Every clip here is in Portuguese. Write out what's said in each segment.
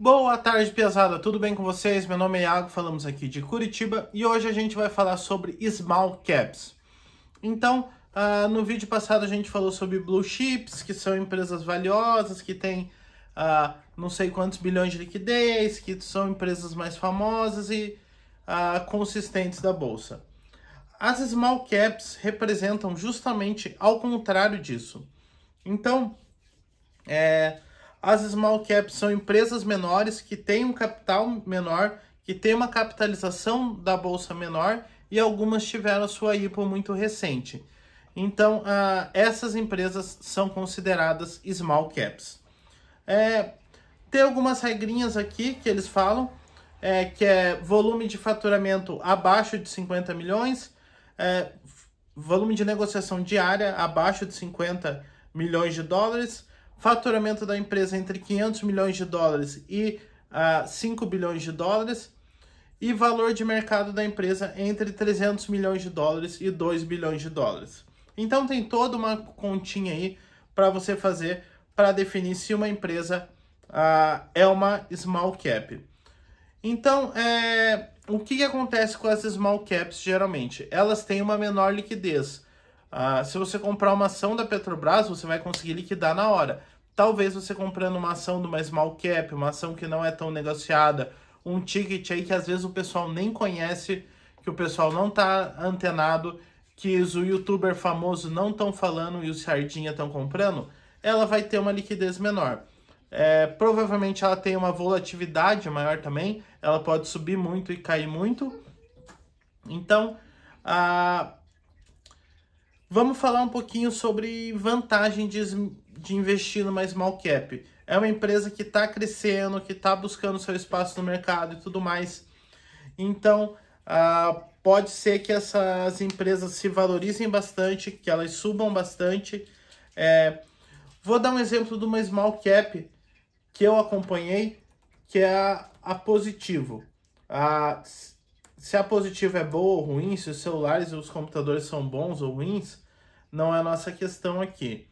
Boa tarde, pesada. Tudo bem com vocês? Meu nome é Iago, falamos aqui de Curitiba e hoje a gente vai falar sobre small caps. Então, uh, no vídeo passado a gente falou sobre blue chips, que são empresas valiosas, que têm uh, não sei quantos bilhões de liquidez, que são empresas mais famosas e uh, consistentes da bolsa. As small caps representam justamente ao contrário disso. Então, é as small caps são empresas menores que têm um capital menor, que têm uma capitalização da bolsa menor e algumas tiveram sua IPO muito recente. Então, uh, essas empresas são consideradas small caps. É, tem algumas regrinhas aqui que eles falam, é, que é volume de faturamento abaixo de 50 milhões, é, volume de negociação diária abaixo de 50 milhões de dólares, faturamento da empresa entre 500 milhões de dólares e uh, ah, 5 bilhões de dólares e valor de mercado da empresa entre 300 milhões de dólares e 2 bilhões de dólares. Então tem toda uma continha aí para você fazer para definir se uma empresa uh, é uma small cap. Então, é, o que, que acontece com as small caps geralmente? Elas têm uma menor liquidez. Ah, se você comprar uma ação da Petrobras, você vai conseguir liquidar na hora. Talvez você comprando uma ação de uma small cap, uma ação que não é tão negociada, um ticket aí que às vezes o pessoal nem conhece, que o pessoal não está antenado, que o youtuber famoso não estão falando e o sardinha estão comprando, ela vai ter uma liquidez menor. É, provavelmente ela tem uma volatilidade maior também, ela pode subir muito e cair muito. Então, a ah, Vamos falar um pouquinho sobre vantagem de, de investir numa small cap. É uma empresa que está crescendo, que está buscando seu espaço no mercado e tudo mais. Então, uh, pode ser que essas empresas se valorizem bastante, que elas subam bastante. É, vou dar um exemplo de uma small cap que eu acompanhei, que é a, a Positivo. A, se a positiva é boa ou ruim, se os celulares e os computadores são bons ou ruins, não é a nossa questão aqui.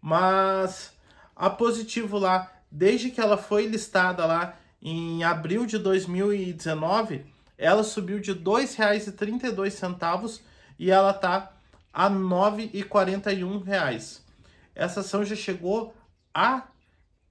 Mas a positivo lá, desde que ela foi listada lá em abril de 2019, ela subiu de R$ 2,32 e ela tá a R$ 9,41. Essa ação já chegou a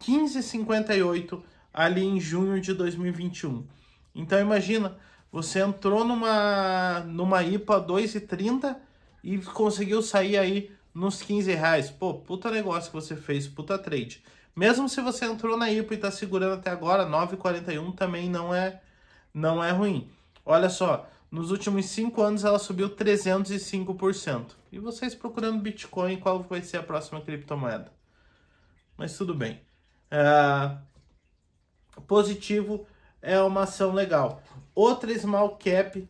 15,58 ali em junho de 2021. Então imagina, você entrou numa, numa IPA 2,30 e conseguiu sair aí nos 15 reais. Pô, puta negócio que você fez, puta trade. Mesmo se você entrou na IPA e tá segurando até agora, 9,41 também não é, não é ruim. Olha só, nos últimos 5 anos ela subiu 305%. E vocês procurando Bitcoin, qual vai ser a próxima criptomoeda? Mas tudo bem. É... Positivo é uma ação legal. Outra small cap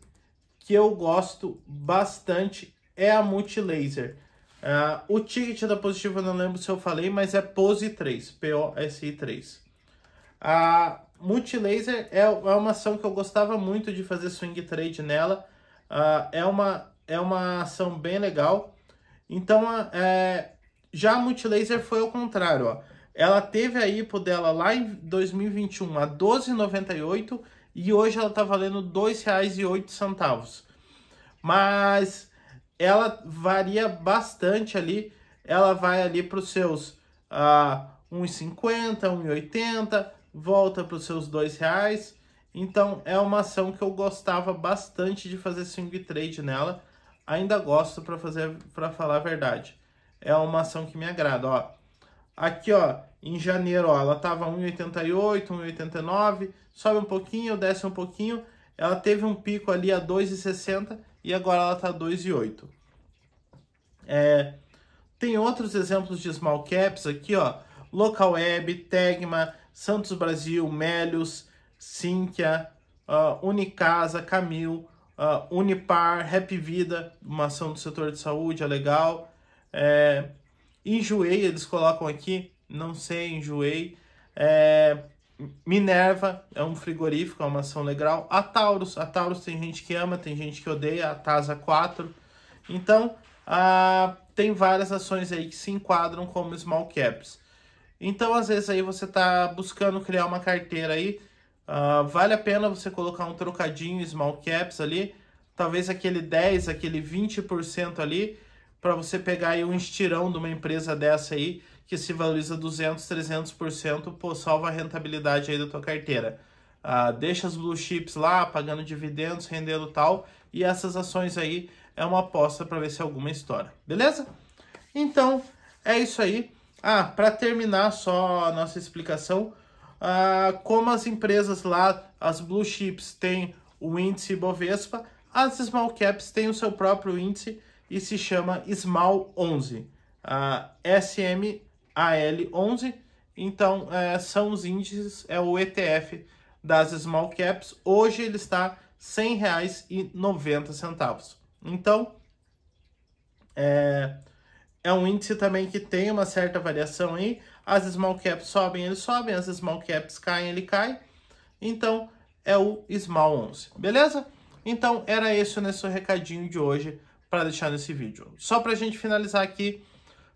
que eu gosto bastante é a Multilaser. Uh, o ticket da Positiva eu não lembro se eu falei, mas é POSI3, P-O-S-I-3. A Multilaser é, é uma ação que eu gostava muito de fazer swing trade nela. Uh, é, uma, é uma ação bem legal. Então, uh, é, já a Multilaser foi ao contrário, ó. Ela teve a IPO dela lá em 2021 a 12,98 e hoje ela está valendo R$ 2,08. Mas ela varia bastante ali. Ela vai ali para os seus ah, 1,50, 1,80, volta para os seus R$ reais Então é uma ação que eu gostava bastante de fazer swing trade nela. Ainda gosto para fazer para falar a verdade. É uma ação que me agrada, ó. Aqui, ó, em janeiro, ó, ela tava 1,88, 1,89, sobe um pouquinho, desce um pouquinho, ela teve um pico ali a 2,60 e agora ela tá 2,8. É, tem outros exemplos de small caps aqui, ó, Local Web, Tegma, Santos Brasil, Melios, Sinqia, uh, Unicasa, Camil, uh, Unipar, Rap Vida, uma ação do setor de saúde, é legal. É, Enjoei, eles colocam aqui, não sei, enjoei. É, Minerva é um frigorífico, é uma ação legal. A Taurus, a Taurus tem gente que ama, tem gente que odeia, a Tasa 4. Então, a, tem várias ações aí que se enquadram como small caps. Então, às vezes aí você está buscando criar uma carteira aí, uh, vale a pena você colocar um trocadinho small caps ali, talvez aquele 10, aquele 20% ali, para você pegar aí um estirão de uma empresa dessa aí, que se valoriza 200, 300%, pô, salva a rentabilidade aí da tua carteira. Ah, deixa as blue chips lá, pagando dividendos, rendendo tal, e essas ações aí é uma aposta para ver se alguma história, beleza? Então, é isso aí. Ah, para terminar só a nossa explicação, ah, como as empresas lá, as blue chips têm o índice Bovespa, as small caps têm o seu próprio índice, e se chama Small 11, uh, SMAL 11. Então, é, são os índices, é o ETF das Small Caps. Hoje ele está R$ 100,90. Então, é, é um índice também que tem uma certa variação aí. As small caps sobem, ele sobe, as small caps caem, ele cai. Então é o Small 11, beleza? Então era esse o nosso recadinho de hoje para deixar nesse vídeo. Só para a gente finalizar aqui,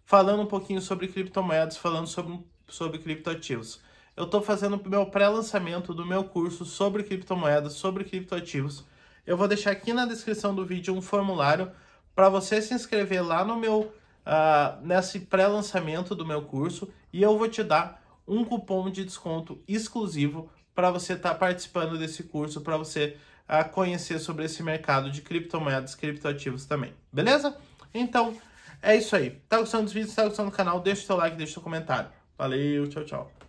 falando um pouquinho sobre criptomoedas, falando sobre, sobre criptoativos. Eu estou fazendo o meu pré-lançamento do meu curso sobre criptomoedas, sobre criptoativos. Eu vou deixar aqui na descrição do vídeo um formulário para você se inscrever lá no meu uh, nesse pré-lançamento do meu curso e eu vou te dar um cupom de desconto exclusivo para você estar tá participando desse curso, para você a conhecer sobre esse mercado de criptomoedas, criptoativos também. Beleza? Então, é isso aí. Tá gostando dos vídeos? Tá gostando do canal? Deixa o seu like, deixa o seu comentário. Valeu, tchau, tchau.